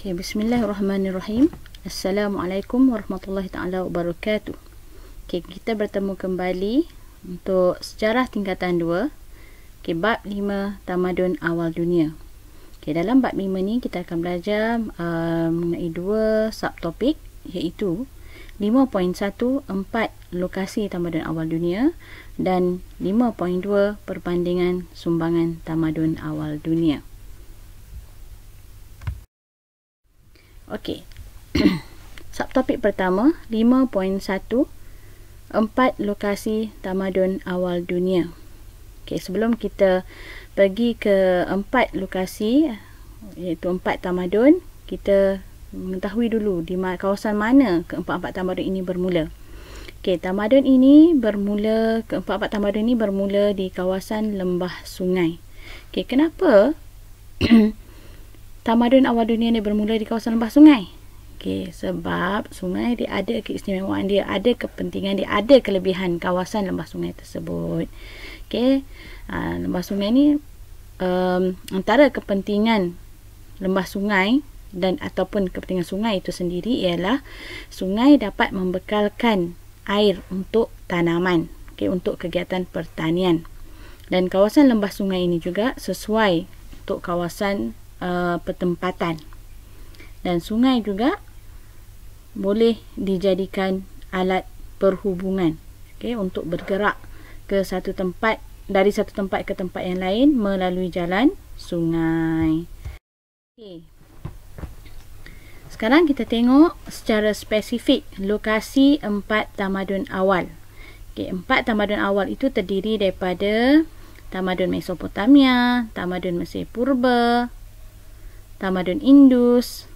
Okay, Bismillahirrahmanirrahim. Assalamualaikum warahmatullahi taala wabarakatuh. Okay, kita bertemu kembali untuk sejarah tingkatan 2. Okay, bab 5 tamadun awal dunia. Okay, dalam bab 5 ni kita akan belajar uh, mengenai dua subtopik iaitu 5.14 lokasi tamadun awal dunia dan 5.2 perbandingan sumbangan tamadun awal dunia. Okey. Subtopik pertama 5.1 Empat lokasi tamadun awal dunia. Okey, sebelum kita pergi ke empat lokasi iaitu empat tamadun, kita mengetahui dulu di kawasan mana keempat-empat tamadun ini bermula. Okey, tamadun ini bermula keempat-empat tamadun ini bermula di kawasan lembah sungai. Okey, kenapa tamadun awal dunia ni bermula di kawasan lembah sungai. Okey, sebab sungai dia ada keistimewaan dia, ada kepentingan dia, ada kelebihan kawasan lembah sungai tersebut. Okey, uh, lembah sungai ni um, antara kepentingan lembah sungai dan ataupun kepentingan sungai itu sendiri ialah sungai dapat membekalkan air untuk tanaman, okay untuk kegiatan pertanian. Dan kawasan lembah sungai ini juga sesuai untuk kawasan Uh, pertempatan dan sungai juga boleh dijadikan alat perhubungan okay, untuk bergerak ke satu tempat dari satu tempat ke tempat yang lain melalui jalan sungai. Okay. Sekarang kita tengok secara spesifik lokasi empat tamadun awal. Okay, empat tamadun awal itu terdiri daripada tamadun Mesopotamia, tamadun Mesir Purba, tamadun Indus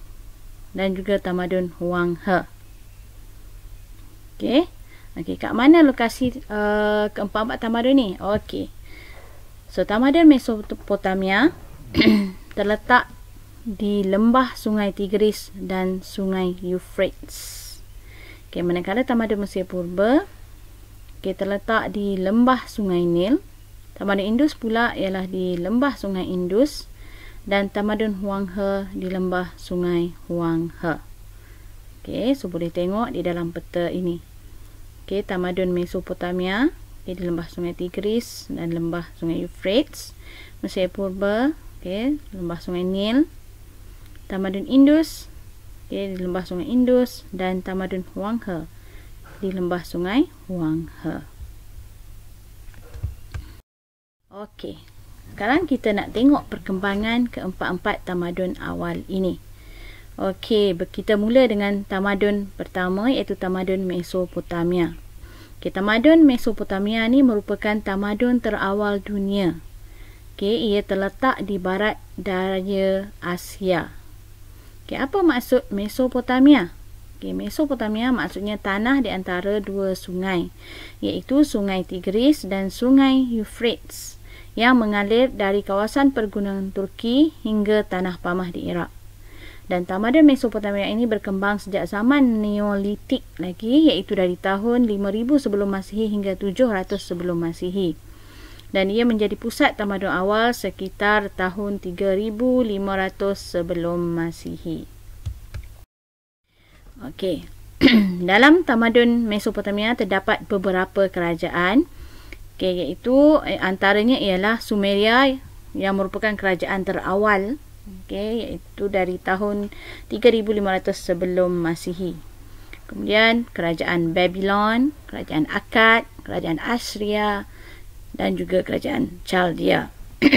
dan juga tamadun Huang He. Okey. Okey, kat mana lokasi uh, keempat-empat tamadun ni? Okey. So, tamadun Mesopotamia terletak di lembah sungai Tigris dan sungai Euphrates. Okey, manakala tamadun Mesir Purba okay, terletak di lembah sungai Nil. Tamadun Indus pula ialah di lembah sungai Indus dan tamadun Huang He di lembah sungai Huang He. Okey, so boleh tengok di dalam peta ini. Okey, tamadun Mesopotamia okay, di lembah sungai Tigris dan lembah sungai Euphrates. Mesir Purba, okey, lembah sungai Nil. Tamadun Indus, Okay, di lembah sungai Indus dan tamadun Huang He di lembah sungai Huang He. Okey, sekarang kita nak tengok perkembangan keempat-empat tamadun awal ini. Okey, kita mula dengan tamadun pertama iaitu tamadun Mesopotamia. Okay, tamadun Mesopotamia ni merupakan tamadun terawal dunia. Okey, ia terletak di barat daya Asia. Okey, apa maksud Mesopotamia? Okey, Mesopotamia maksudnya tanah di antara dua sungai, iaitu Sungai Tigris dan Sungai Euphrates yang mengalir dari kawasan pergunungan Turki hingga tanah pamah di Iraq. Dan tamadun Mesopotamia ini berkembang sejak zaman Neolitik lagi iaitu dari tahun 5000 sebelum Masihi hingga 700 sebelum Masihi. Dan ia menjadi pusat tamadun awal sekitar tahun 3500 sebelum Masihi. Okey. Dalam tamadun Mesopotamia terdapat beberapa kerajaan Okey, iaitu eh, antaranya ialah Sumeria yang merupakan kerajaan terawal okey iaitu dari tahun 3500 sebelum Masihi. Kemudian kerajaan Babylon, kerajaan Akkad, kerajaan Assyria dan juga kerajaan Chaldea.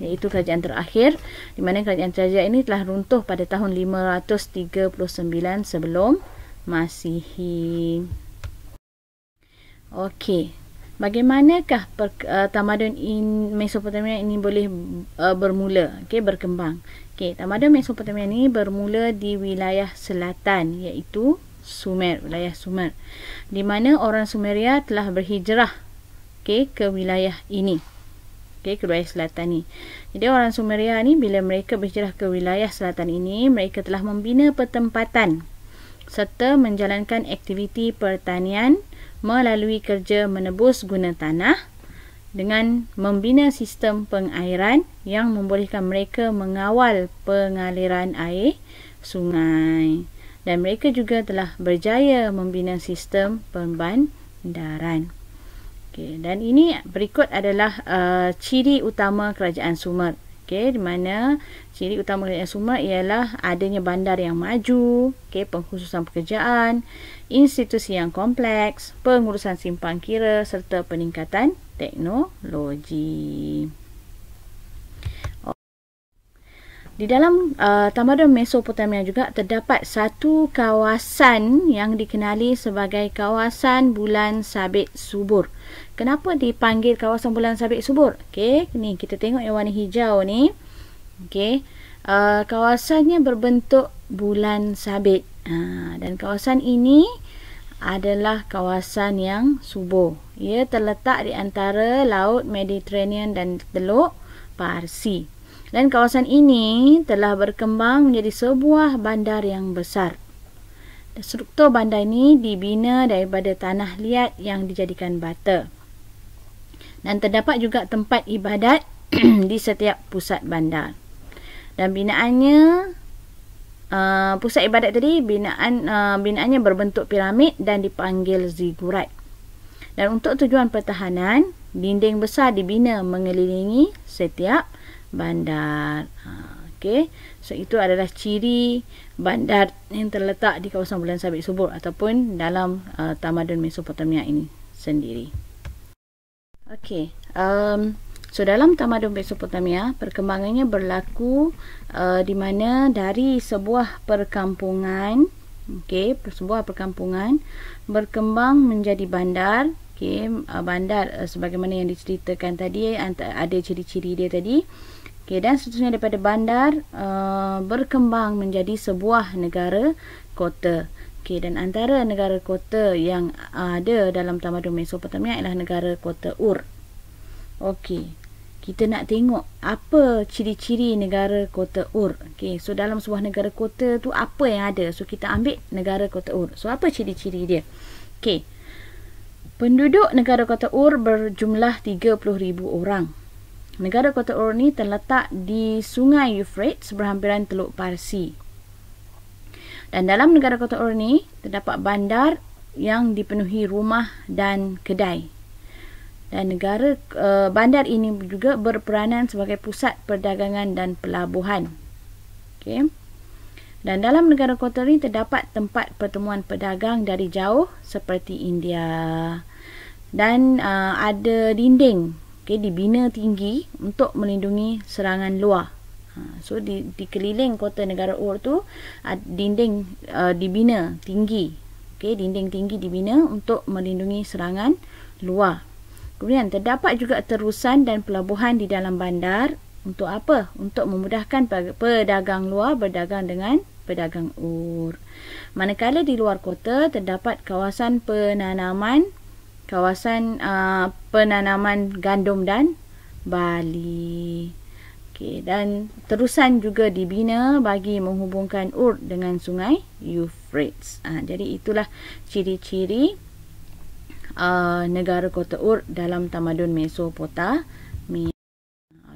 iaitu kerajaan terakhir di mana kerajaan Chaldea ini telah runtuh pada tahun 539 sebelum Masihi. Okey, bagaimanakah per, uh, tamadun in Mesopotamia ini boleh uh, bermula okay berkembang Okay, tamadun Mesopotamia ini bermula di wilayah selatan iaitu Sumer wilayah Sumer di mana orang Sumeria telah berhijrah okay ke wilayah ini okay ke wilayah selatan ini. jadi orang Sumeria ini bila mereka berhijrah ke wilayah selatan ini mereka telah membina pertempatan serta menjalankan aktiviti pertanian melalui kerja menebus guna tanah dengan membina sistem pengairan yang membolehkan mereka mengawal pengaliran air sungai dan mereka juga telah berjaya membina sistem pembandaran. Okay, dan ini berikut adalah uh, ciri utama kerajaan Sumer okey di mana ciri utama Kelantan Sumat ialah adanya bandar yang maju okey pengkhususan pekerjaan institusi yang kompleks pengurusan simpang kira serta peningkatan teknologi Di dalam uh, tamadun Mesopotamia juga terdapat satu kawasan yang dikenali sebagai kawasan bulan sabit subur Kenapa dipanggil kawasan bulan sabit subur? Okey, ni kita tengok yang warna hijau ni. Okey. Uh, kawasannya berbentuk bulan sabit. Ha, dan kawasan ini adalah kawasan yang subur. Ia terletak di antara Laut Mediterranean dan Teluk Parsi. Dan kawasan ini telah berkembang menjadi sebuah bandar yang besar. Struktur bandar ini dibina daripada tanah liat yang dijadikan bata dan terdapat juga tempat ibadat di setiap pusat bandar. Dan binaannya uh, pusat ibadat tadi binaan uh, binaannya berbentuk piramid dan dipanggil zigurat Dan untuk tujuan pertahanan, dinding besar dibina mengelilingi setiap bandar. Ah, okey. So itu adalah ciri bandar yang terletak di kawasan Bulan Sabit Subur ataupun dalam uh, tamadun Mesopotamia ini sendiri. Okey. Um, so dalam tamadun Mesopotamia, perkembangannya berlaku uh, di mana dari sebuah perkampungan, okey, sebuah perkampungan berkembang menjadi bandar, okey, uh, bandar uh, sebagaimana yang diceritakan tadi ada ciri-ciri dia tadi. Okey, dan seterusnya daripada bandar uh, berkembang menjadi sebuah negara kota. Okey, dan antara negara kota yang ada dalam tamadun Mesopotamia ialah negara kota Ur. Okey, kita nak tengok apa ciri-ciri negara kota Ur. Okey, so dalam sebuah negara kota tu apa yang ada? So kita ambil negara kota Ur. So apa ciri-ciri dia? Okey. Penduduk negara kota Ur berjumlah 30,000 orang. Negara kota Ur ni terletak di Sungai Euphrates berhampiran Teluk Parsi. Dan dalam negara kota Ur ini, terdapat bandar yang dipenuhi rumah dan kedai. Dan negara uh, bandar ini juga berperanan sebagai pusat perdagangan dan pelabuhan. Okay. Dan dalam negara kota ini terdapat tempat pertemuan pedagang dari jauh seperti India. Dan uh, ada dinding okay, dibina tinggi untuk melindungi serangan luar. Ha, so di di keliling kota negara Ur tu dinding uh, dibina tinggi okey dinding tinggi dibina untuk melindungi serangan luar kemudian terdapat juga terusan dan pelabuhan di dalam bandar untuk apa untuk memudahkan pedagang luar berdagang dengan pedagang Ur manakala di luar kota terdapat kawasan penanaman kawasan uh, penanaman gandum dan Bali. Okey dan terusan juga dibina bagi menghubungkan Ur dengan sungai Euphrates. Ha, jadi itulah ciri-ciri uh, negara kota Ur dalam tamadun Mesopotamia.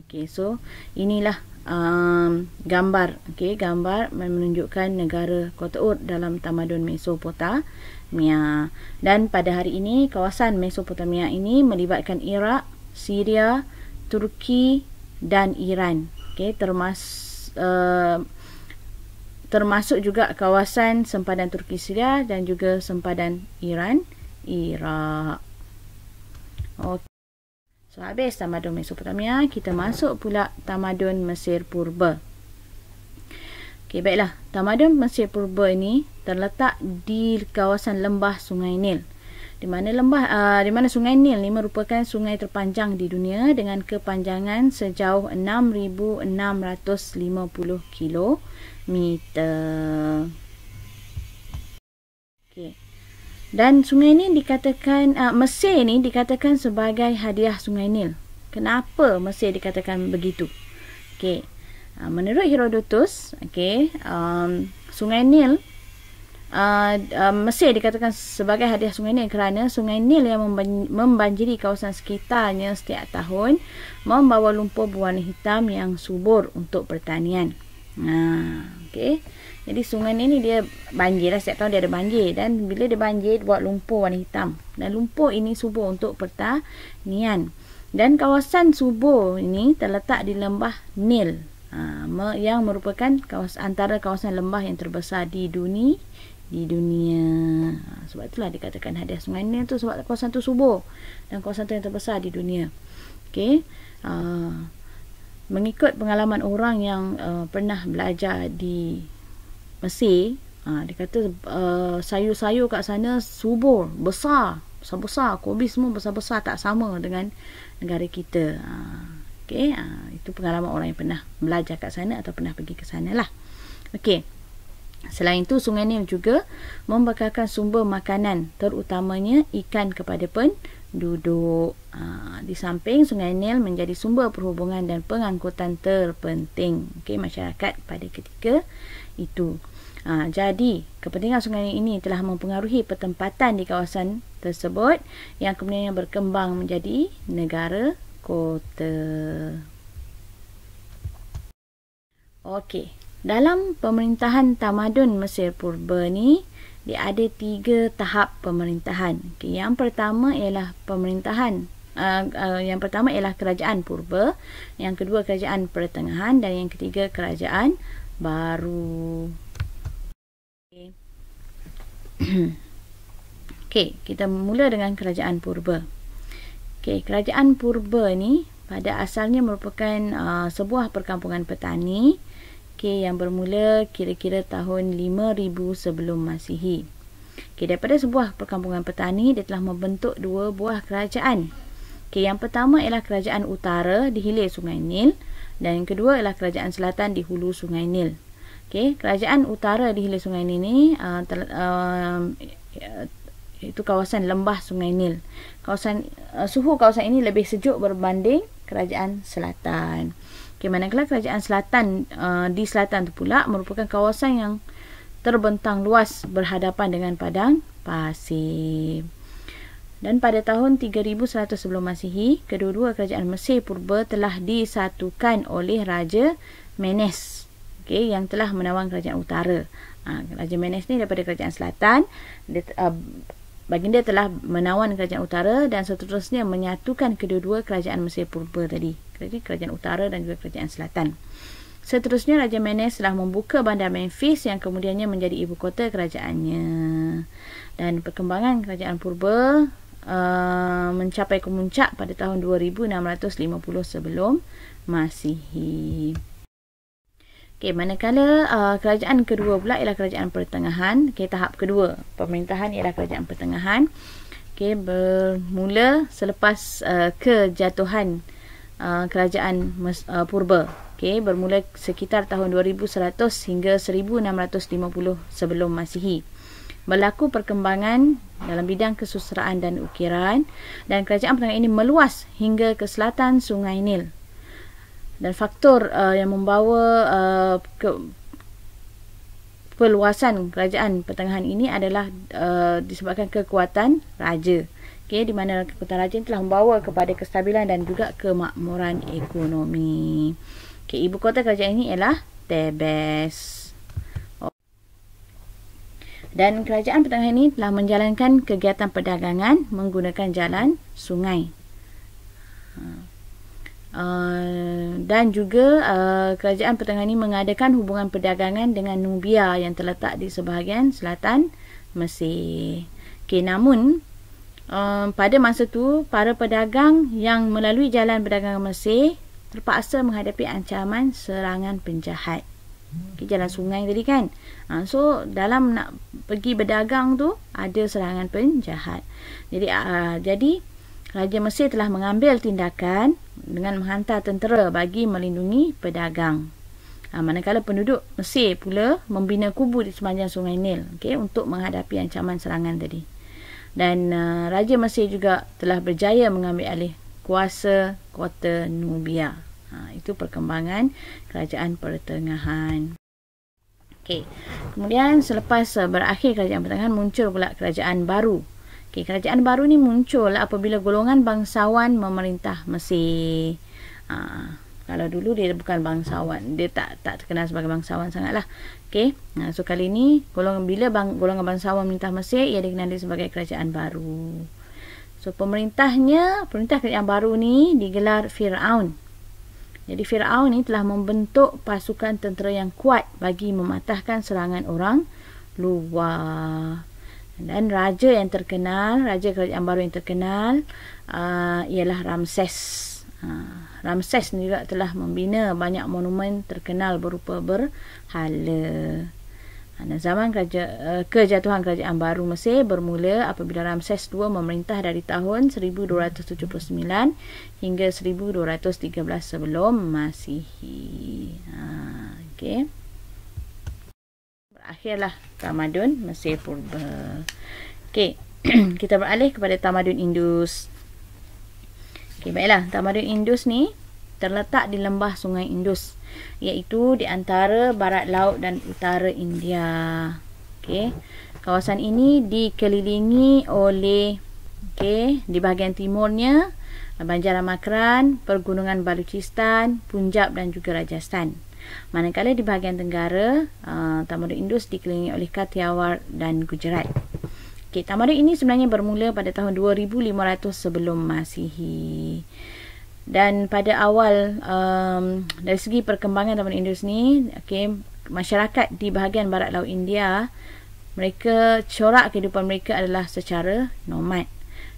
Okey so inilah um, gambar okey gambar menunjukkan negara kota Ur dalam tamadun Mesopotamia. Dan pada hari ini kawasan Mesopotamia ini melibatkan Iraq, Syria, Turki, dan Iran. Okey, termasuk uh, eh, termasuk juga kawasan sempadan Turki Syria dan juga sempadan Iran, Iraq. Okey. So habis tamadun Mesopotamia, kita masuk pula tamadun Mesir Purba. Okey, baiklah. Tamadun Mesir Purba ini terletak di kawasan lembah Sungai Nil di mana lembah uh, di mana Sungai Nil ini merupakan sungai terpanjang di dunia dengan kepanjangan sejauh 6650 km. Okey. Dan sungai ini dikatakan uh, Mesir ini dikatakan sebagai hadiah Sungai Nil. Kenapa Mesir dikatakan begitu? Okey. Uh, menurut Herodotus, okey, um, Sungai Nil uh, Mesir dikatakan sebagai hadiah Sungai Nil kerana Sungai Nil yang membanjiri kawasan sekitarnya setiap tahun membawa lumpur berwarna hitam yang subur untuk pertanian. Nah, okay. Jadi sungai ini dia banjir lah. setiap tahun dia ada banjir dan bila dia banjir buat lumpur warna hitam dan lumpur ini subur untuk pertanian. Dan kawasan subur ini terletak di lembah Nil ah, yang merupakan kawasan antara kawasan lembah yang terbesar di dunia di dunia ha, sebab itulah dikatakan hadiah semuanya tu sebab kawasan tu subur dan kawasan tu yang terbesar di dunia okey uh, mengikut pengalaman orang yang uh, pernah belajar di Mesir uh, dia kata uh, sayur-sayur kat sana subur besar besar-besar kobi semua besar-besar tak sama dengan negara kita uh, Okay, itu pengalaman orang yang pernah belajar kat sana atau pernah pergi ke sana lah. Okay. Selain itu, Sungai Nil juga membekalkan sumber makanan terutamanya ikan kepada penduduk. Ha, di samping, Sungai Nil menjadi sumber perhubungan dan pengangkutan terpenting okay, masyarakat pada ketika itu. Ha, jadi, kepentingan sungai ini telah mempengaruhi pertempatan di kawasan tersebut yang kemudiannya berkembang menjadi negara kota. Okey, dalam pemerintahan tamadun Mesir Purba ni, dia ada tiga tahap pemerintahan. Okay, yang pertama ialah pemerintahan Uh, uh, yang pertama ialah kerajaan purba, yang kedua kerajaan pertengahan dan yang ketiga kerajaan baru. Okey. okay, kita mula dengan kerajaan purba. Okey, kerajaan purba ni pada asalnya merupakan uh, sebuah perkampungan petani. Mekah yang bermula kira-kira tahun 5000 sebelum Masihi. Okay, daripada sebuah perkampungan petani, dia telah membentuk dua buah kerajaan. Okay, yang pertama ialah kerajaan utara di hilir Sungai Nil dan yang kedua ialah kerajaan selatan di hulu Sungai Nil. Okay, kerajaan utara di hilir Sungai Nil ini uh, uh, itu kawasan lembah Sungai Nil. Kawasan uh, suhu kawasan ini lebih sejuk berbanding kerajaan selatan. Okay, manakala kerajaan selatan uh, di selatan tu pula merupakan kawasan yang terbentang luas berhadapan dengan padang pasir. Dan pada tahun 3100 sebelum Masihi, kedua-dua kerajaan Mesir purba telah disatukan oleh Raja Menes. Okay, yang telah menawan kerajaan utara. Ha, Raja Menes ni daripada kerajaan selatan. Dia, uh, baginda telah menawan kerajaan utara dan seterusnya menyatukan kedua-dua kerajaan Mesir purba tadi kerajaan, kerajaan utara dan juga kerajaan selatan seterusnya Raja Menes telah membuka bandar Memphis yang kemudiannya menjadi ibu kota kerajaannya dan perkembangan kerajaan purba uh, mencapai kemuncak pada tahun 2650 sebelum masihi Okey, manakala uh, kerajaan kedua pula ialah kerajaan pertengahan. Okey, tahap kedua pemerintahan ialah kerajaan pertengahan. okay bermula selepas uh, kejatuhan uh, kerajaan uh, purba. okay bermula sekitar tahun 2100 hingga 1650 sebelum Masihi. Berlaku perkembangan dalam bidang kesusteraan dan ukiran dan kerajaan pertengahan ini meluas hingga ke selatan Sungai Nil dan faktor uh, yang membawa uh, ke perluasan kerajaan pertengahan ini adalah uh, disebabkan kekuatan raja. Okey, di mana kekuatan raja ini telah membawa kepada kestabilan dan juga kemakmuran ekonomi. Okey, ibu kota kerajaan ini ialah Tebes. Oh. Dan kerajaan pertengahan ini telah menjalankan kegiatan perdagangan menggunakan jalan sungai. Uh, dan juga uh, kerajaan pertengahan ini mengadakan hubungan perdagangan dengan Nubia yang terletak di sebahagian selatan Mesir. Okay, namun uh, pada masa itu para pedagang yang melalui jalan perdagangan Mesir terpaksa menghadapi ancaman serangan penjahat. Okay, jalan sungai tadi kan. Uh, so dalam nak pergi berdagang tu ada serangan penjahat. Jadi uh, jadi Raja Mesir telah mengambil tindakan dengan menghantar tentera bagi melindungi pedagang. Ah, manakala penduduk Mesir pula membina kubu di sepanjang Sungai Nil okay, untuk menghadapi ancaman serangan tadi. Dan uh, Raja Mesir juga telah berjaya mengambil alih kuasa kota Nubia. Ha, itu perkembangan kerajaan pertengahan. Okay. Kemudian selepas uh, berakhir kerajaan pertengahan muncul pula kerajaan baru. Okay, kerajaan baru ni muncul apabila golongan bangsawan memerintah Mesir. Ha, kalau dulu dia bukan bangsawan, dia tak tak terkenal sebagai bangsawan sangatlah. Okay, Ha, so kali ni golongan bila bang, golongan bangsawan memerintah Mesir, ia dikenali sebagai kerajaan baru. So pemerintahnya, pemerintah kerajaan baru ni digelar Firaun. Jadi Firaun ni telah membentuk pasukan tentera yang kuat bagi mematahkan serangan orang luar dan raja yang terkenal raja kerajaan baru yang terkenal uh, ialah Ramses uh, Ramses ni juga telah membina banyak monumen terkenal berupa berhala uh, dan zaman kerja, uh, kejatuhan kerajaan baru Mesir bermula apabila Ramses II memerintah dari tahun 1279 hingga 1213 sebelum Masihi. Ha, uh, okay akhirlah tamadun Mesir purba. Okey, kita beralih kepada tamadun Indus. Okey, baiklah, tamadun Indus ni terletak di lembah Sungai Indus iaitu di antara barat laut dan utara India. Okey. Kawasan ini dikelilingi oleh okey, di bahagian timurnya Banjaran Makran, Pergunungan Baluchistan, Punjab dan juga Rajasthan. Manakala di bahagian tenggara, uh, Tamarind Indus dikelilingi oleh Kathiawar dan Gujarat. Okey, tamarind ini sebenarnya bermula pada tahun 2500 sebelum Masihi. Dan pada awal um, dari segi perkembangan tamarind Indus ni, okey, masyarakat di bahagian barat laut India mereka corak kehidupan mereka adalah secara nomad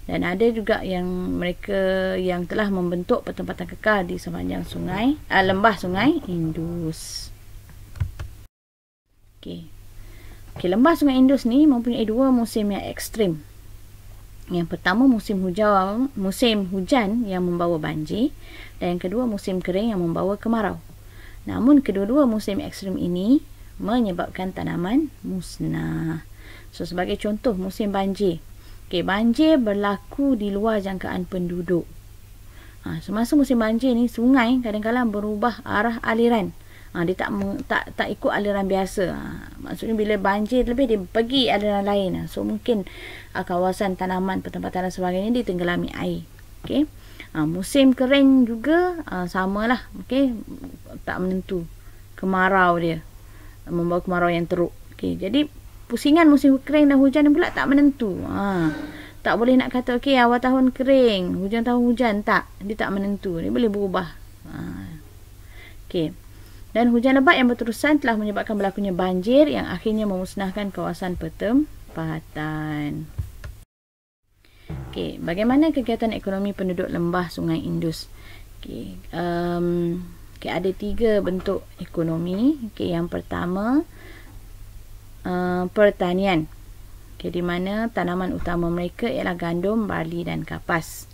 dan ada juga yang mereka yang telah membentuk pertempatan kekal di sepanjang sungai uh, lembah sungai Indus. Okay, Okey, lembah sungai Indus ni mempunyai dua musim yang ekstrim. Yang pertama musim hujan, musim hujan yang membawa banjir dan yang kedua musim kering yang membawa kemarau. Namun kedua-dua musim ekstrim ini menyebabkan tanaman musnah. So sebagai contoh musim banjir Okay, banjir berlaku di luar jangkaan penduduk. Ha, semasa musim banjir ni, sungai kadang-kadang berubah arah aliran. Ha, dia tak, tak tak ikut aliran biasa. Ha, maksudnya bila banjir lebih, dia pergi aliran lain. Ha. So, mungkin ha, kawasan tanaman, pertempatan dan sebagainya ditenggelami air. Okay. Ha, musim kering juga ha, lah. Okay. Tak menentu. Kemarau dia. Membawa kemarau yang teruk. Okay. Jadi, pusingan musim kering dan hujan ni pula tak menentu. Ha. Tak boleh nak kata okey awal tahun kering, hujan tahun hujan tak. Dia tak menentu. Dia boleh berubah. Ha. Okey. Dan hujan lebat yang berterusan telah menyebabkan berlakunya banjir yang akhirnya memusnahkan kawasan pertempatan. Okey, bagaimana kegiatan ekonomi penduduk lembah Sungai Indus? Okey, um, okay, ada tiga bentuk ekonomi. Okey, yang pertama, Eh, pertanian. Okay, di mana tanaman utama mereka ialah gandum, barley dan kapas.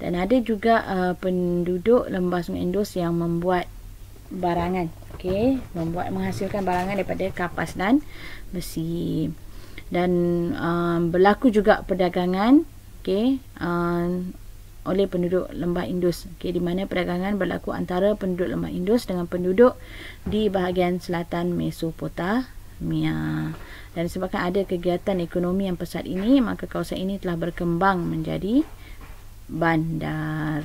Dan ada juga uh, penduduk lembah Sungai Indus yang membuat barangan. Okay, membuat menghasilkan barangan daripada kapas dan besi. Dan um, berlaku juga perdagangan okay, um, oleh penduduk lembah Indus. Okay, di mana perdagangan berlaku antara penduduk lembah Indus dengan penduduk di bahagian selatan Mesopotamia. Mia. Dan sebabkan ada kegiatan ekonomi yang pesat ini, maka kawasan ini telah berkembang menjadi bandar.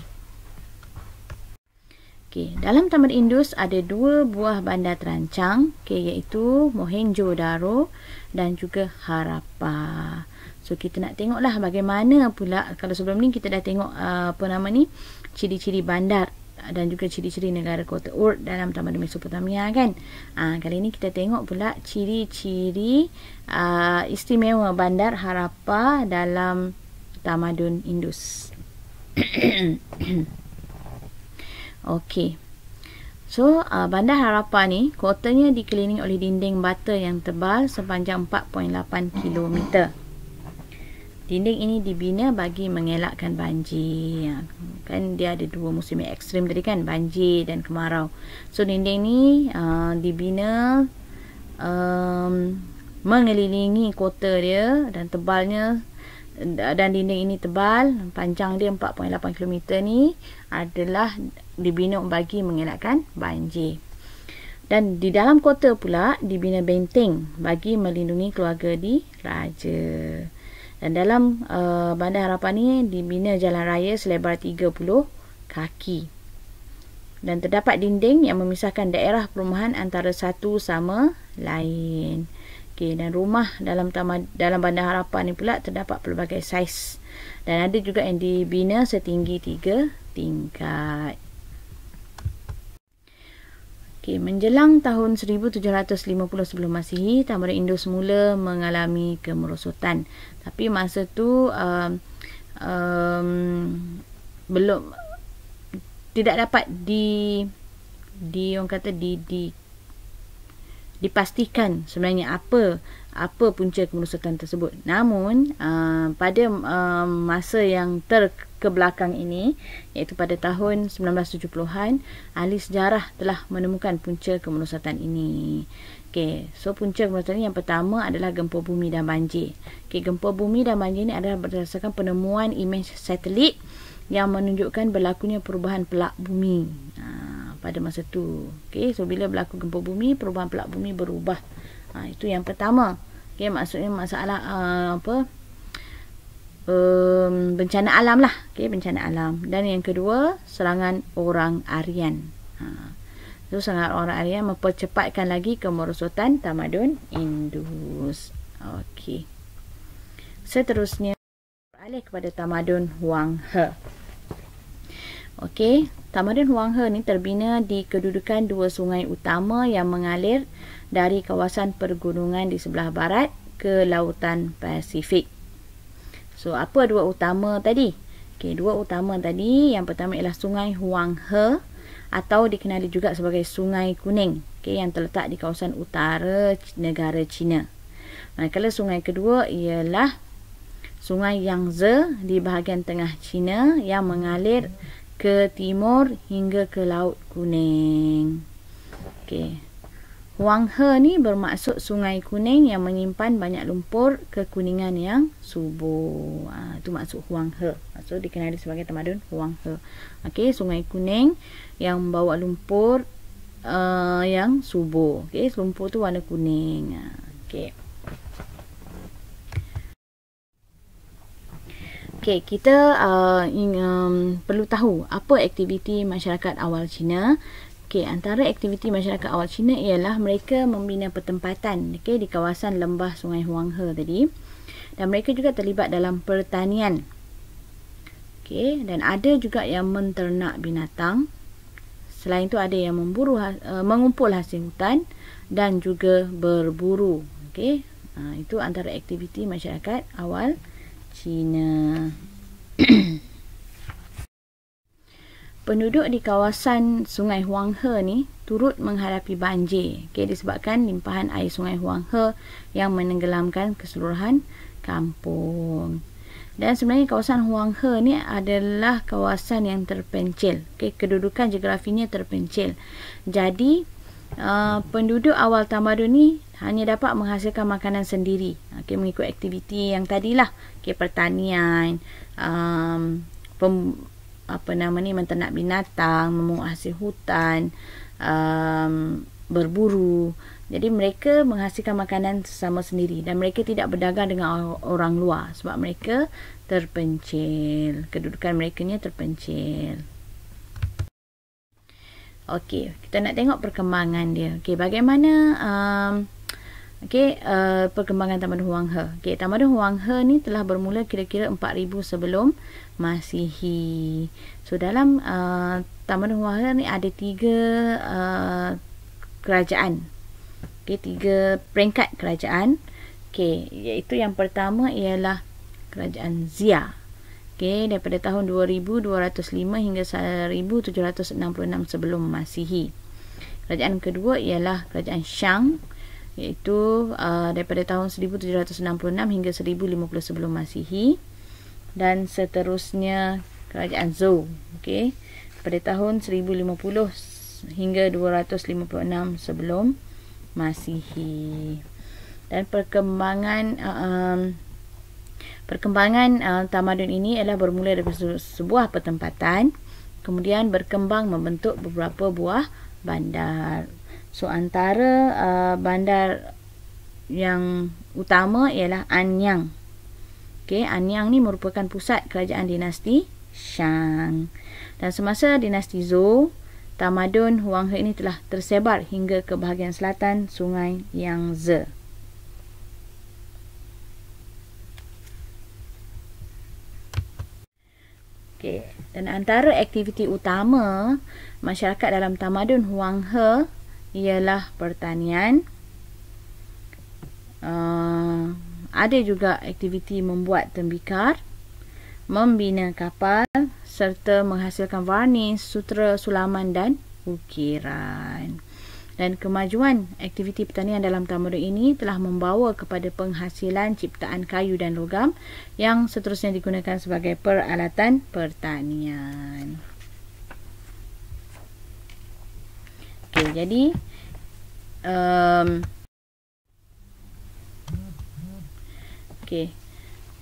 Okay, dalam Taman Indus ada dua buah bandar terancang, okay, iaitu Mohenjo-Daro dan juga Harappa. So kita nak tengoklah bagaimana pula kalau sebelum ni kita dah tengok uh, apa nama ni ciri-ciri bandar Ah, dan juga ciri-ciri negara kota Ur dalam tamadun Mesopotamia kan. Ah ha, kali ini kita tengok pula ciri-ciri uh, istimewa bandar Harappa dalam tamadun Indus. Okey. So uh, bandar Harappa ni kotanya dikelilingi oleh dinding bata yang tebal sepanjang 4.8 kilometer. Dinding ini dibina bagi mengelakkan banjir. Ha, kan dia ada dua musim yang ekstrim tadi kan, banjir dan kemarau. So dinding ini uh, ha, dibina um, mengelilingi kota dia dan tebalnya dan dinding ini tebal, panjang dia 4.8 km ni adalah dibina bagi mengelakkan banjir. Dan di dalam kota pula dibina benteng bagi melindungi keluarga di raja. Dan dalam uh, Bandar Harapan ni dibina jalan raya selebar 30 kaki. Dan terdapat dinding yang memisahkan daerah perumahan antara satu sama lain. Okey dan rumah dalam taman dalam Bandar Harapan ni pula terdapat pelbagai saiz. Dan ada juga yang dibina setinggi 3 tingkat. Okey, menjelang tahun 1750 sebelum Masihi, tamarin Indus mula mengalami kemerosotan. Tapi masa tu um, um, belum tidak dapat di di orang kata di di dipastikan sebenarnya apa apa punca kemerosotan tersebut. Namun uh, pada um, masa yang ter ke belakang ini iaitu pada tahun 1970-an ahli sejarah telah menemukan punca kemerosotan ini. Okey, so punca kemerosotan yang pertama adalah gempa bumi dan banjir. Okey, gempa bumi dan banjir ini adalah berdasarkan penemuan imej satelit yang menunjukkan berlakunya perubahan pelak bumi ha, pada masa itu. Okey, so bila berlaku gempa bumi, perubahan pelak bumi berubah. Ha, itu yang pertama. Okey, maksudnya masalah uh, apa? um, bencana alam lah. Okay, bencana alam. Dan yang kedua, serangan orang Aryan. Ha. So, serangan orang Aryan mempercepatkan lagi kemerosotan tamadun Indus. Okay. Seterusnya, beralih kepada tamadun Huang He. Okey, Tamadun Huang He ni terbina di kedudukan dua sungai utama yang mengalir dari kawasan pergunungan di sebelah barat ke lautan Pasifik. So apa dua utama tadi? Okey, dua utama tadi yang pertama ialah Sungai Huanghe atau dikenali juga sebagai Sungai Kuning, okay? yang terletak di kawasan utara negara China. Manakala sungai kedua ialah Sungai Yangtze di bahagian tengah China yang mengalir ke timur hingga ke Laut Kuning. okay? Wang He ni bermaksud sungai kuning yang menyimpan banyak lumpur kekuningan yang subur. Ha, itu maksud Huang He. So, dikenali sebagai temadun Huang He. Okey, sungai kuning yang bawa lumpur uh, yang subur. Okey, lumpur tu warna kuning. Ah, okey. Okay, kita uh, eh, ing, um, perlu tahu apa aktiviti masyarakat awal Cina Okey, antara aktiviti masyarakat awal Cina ialah mereka membina pertempatan okey di kawasan lembah Sungai Huanghe tadi. Dan mereka juga terlibat dalam pertanian. Okey, dan ada juga yang menternak binatang. Selain itu ada yang memburu uh, mengumpul hasil hutan dan juga berburu. Okey. Uh, itu antara aktiviti masyarakat awal Cina. penduduk di kawasan Sungai Huanghe ni turut menghadapi banjir okay, disebabkan limpahan air Sungai Huanghe yang menenggelamkan keseluruhan kampung. Dan sebenarnya kawasan Huanghe ni adalah kawasan yang terpencil. Okay, kedudukan geografinya terpencil. Jadi, Uh, penduduk awal tamadun ni hanya dapat menghasilkan makanan sendiri okay, mengikut aktiviti yang tadilah okay, pertanian um, pem, apa nama ni menternak binatang, memungut hasil hutan, um, berburu. Jadi mereka menghasilkan makanan sesama sendiri dan mereka tidak berdagang dengan orang luar sebab mereka terpencil. Kedudukan mereka ni terpencil. Okey, kita nak tengok perkembangan dia. Okey, bagaimana um, Okey, uh, perkembangan Taman Huang He. Okey, Taman Huang He ni telah bermula kira-kira 4000 sebelum Masihi. So dalam uh, Taman Huang He ni ada tiga uh, kerajaan. Okey, tiga peringkat kerajaan. Okey, iaitu yang pertama ialah kerajaan Zia. Okey, daripada tahun 2205 hingga 1766 sebelum Masihi. Kerajaan kedua ialah kerajaan Shang iaitu uh, daripada tahun 1766 hingga 1050 sebelum Masihi dan seterusnya kerajaan Zhou okey pada tahun 1050 hingga 256 sebelum Masihi dan perkembangan um, perkembangan uh, tamadun ini adalah bermula dari sebuah pertempatan kemudian berkembang membentuk beberapa buah bandar So antara uh, bandar yang utama ialah Anyang. Okey, Anyang ni merupakan pusat kerajaan dinasti Shang. Dan semasa dinasti Zhou, tamadun Huanghe ini telah tersebar hingga ke bahagian selatan Sungai Yangtze. Okey, dan antara aktiviti utama masyarakat dalam tamadun Huanghe ialah pertanian. Uh, ada juga aktiviti membuat tembikar, membina kapal serta menghasilkan varnish, sutra, sulaman dan ukiran. Dan kemajuan aktiviti pertanian dalam tamarind ini telah membawa kepada penghasilan ciptaan kayu dan logam yang seterusnya digunakan sebagai peralatan pertanian. jadi um, okay.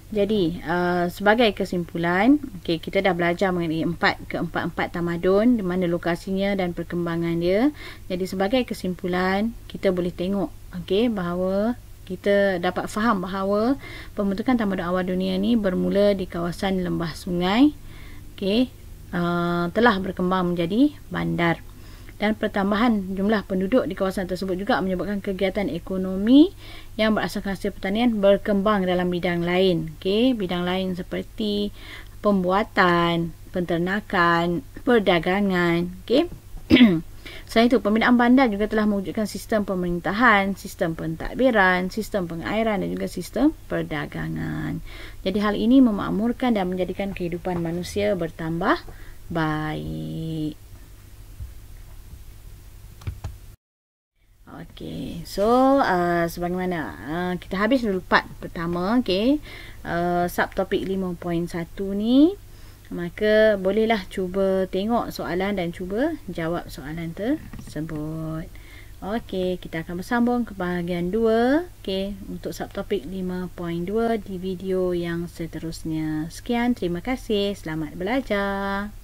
jadi uh, sebagai kesimpulan okay, kita dah belajar mengenai empat keempat-empat tamadun di mana lokasinya dan perkembangan dia jadi sebagai kesimpulan kita boleh tengok okay, bahawa kita dapat faham bahawa pembentukan tamadun awal dunia ni bermula di kawasan lembah sungai okay, uh, eh, telah berkembang menjadi bandar dan pertambahan jumlah penduduk di kawasan tersebut juga menyebabkan kegiatan ekonomi yang berasaskan hasil pertanian berkembang dalam bidang lain. okay? bidang lain seperti pembuatan, penternakan, perdagangan. okay? Selain itu, pembinaan bandar juga telah mewujudkan sistem pemerintahan, sistem pentadbiran, sistem pengairan dan juga sistem perdagangan. Jadi hal ini memakmurkan dan menjadikan kehidupan manusia bertambah baik. Okey, so uh, sebagaimana uh, kita habis dulu part pertama, okay, uh, subtopik 5.1 ni, maka bolehlah cuba tengok soalan dan cuba jawab soalan tersebut. okey, kita akan bersambung ke bahagian 2, okay, untuk sub subtopik 5.2 di video yang seterusnya. Sekian, terima kasih, selamat belajar.